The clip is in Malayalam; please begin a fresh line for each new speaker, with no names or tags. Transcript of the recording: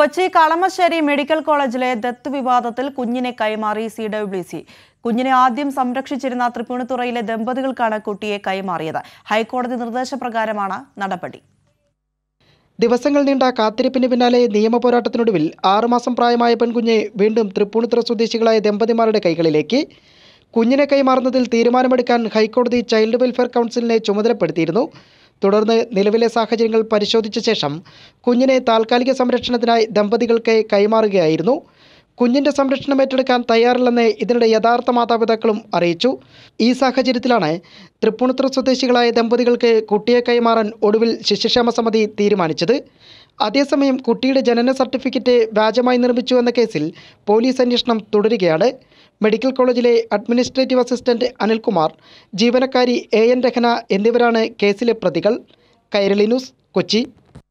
കൊച്ചി കളമശ്ശേരി മെഡിക്കൽ കോളേജിലെ ദത്ത് വിവാദത്തിൽ കുഞ്ഞിനെ കൈമാറി സി ഡബ്ല്യു സി കുഞ്ഞിനെ ആദ്യം സംരക്ഷിച്ചിരുന്ന തൃപ്പൂണിത്തുറയിലെ ദമ്പതികൾക്കാണ് കുട്ടിയെ കൈമാറിയത് ഹൈക്കോടതി നിർദ്ദേശപ്രകാരമാണ് നടപടി
ദിവസങ്ങൾ നീണ്ട കാത്തിരിപ്പിന് പിന്നാലെ നിയമപോരാട്ടത്തിനൊടുവിൽ ആറുമാസം പ്രായമായ പെൺകുഞ്ഞെ വീണ്ടും തൃപ്പൂണിത്തുറ സ്വദേശികളായ ദമ്പതിമാരുടെ കൈകളിലേക്ക് കുഞ്ഞിനെ കൈമാറുന്നതിൽ തീരുമാനമെടുക്കാൻ ഹൈക്കോടതി ചൈൽഡ് വെൽഫെയർ കൗൺസിലിനെ ചുമതലപ്പെടുത്തിയിരുന്നു തുടർന്ന് നിലവിലെ സാഹചര്യങ്ങൾ പരിശോധിച്ച ശേഷം കുഞ്ഞിനെ താൽക്കാലിക സംരക്ഷണത്തിനായി ദമ്പതികൾക്ക് കൈമാറുകയായിരുന്നു കുഞ്ഞിന്റെ സംരക്ഷണം ഏറ്റെടുക്കാൻ തയ്യാറില്ലെന്ന് ഇതിനിടെ യഥാർത്ഥ മാതാപിതാക്കളും അറിയിച്ചു ഈ സാഹചര്യത്തിലാണ് തൃപ്പൂണിത്തുറ സ്വദേശികളായ ദമ്പതികൾക്ക് കുട്ടിയെ കൈമാറാൻ ഒടുവിൽ ശിശുക്ഷേമ സമിതി തീരുമാനിച്ചത് അതേസമയം കുട്ടിയുടെ ജനന സർട്ടിഫിക്കറ്റ് വ്യാജമായി നിർമ്മിച്ചു എന്ന കേസിൽ പോലീസ് അന്വേഷണം തുടരുകയാണ് മെഡിക്കൽ കോളേജിലെ അഡ്മിനിസ്ട്രേറ്റീവ് അസിസ്റ്റന്റ് അനിൽകുമാർ ജീവനക്കാരി എ എൻ രഹന എന്നിവരാണ് കേസിലെ പ്രതികൾ കൈരളി ന്യൂസ് കൊച്ചി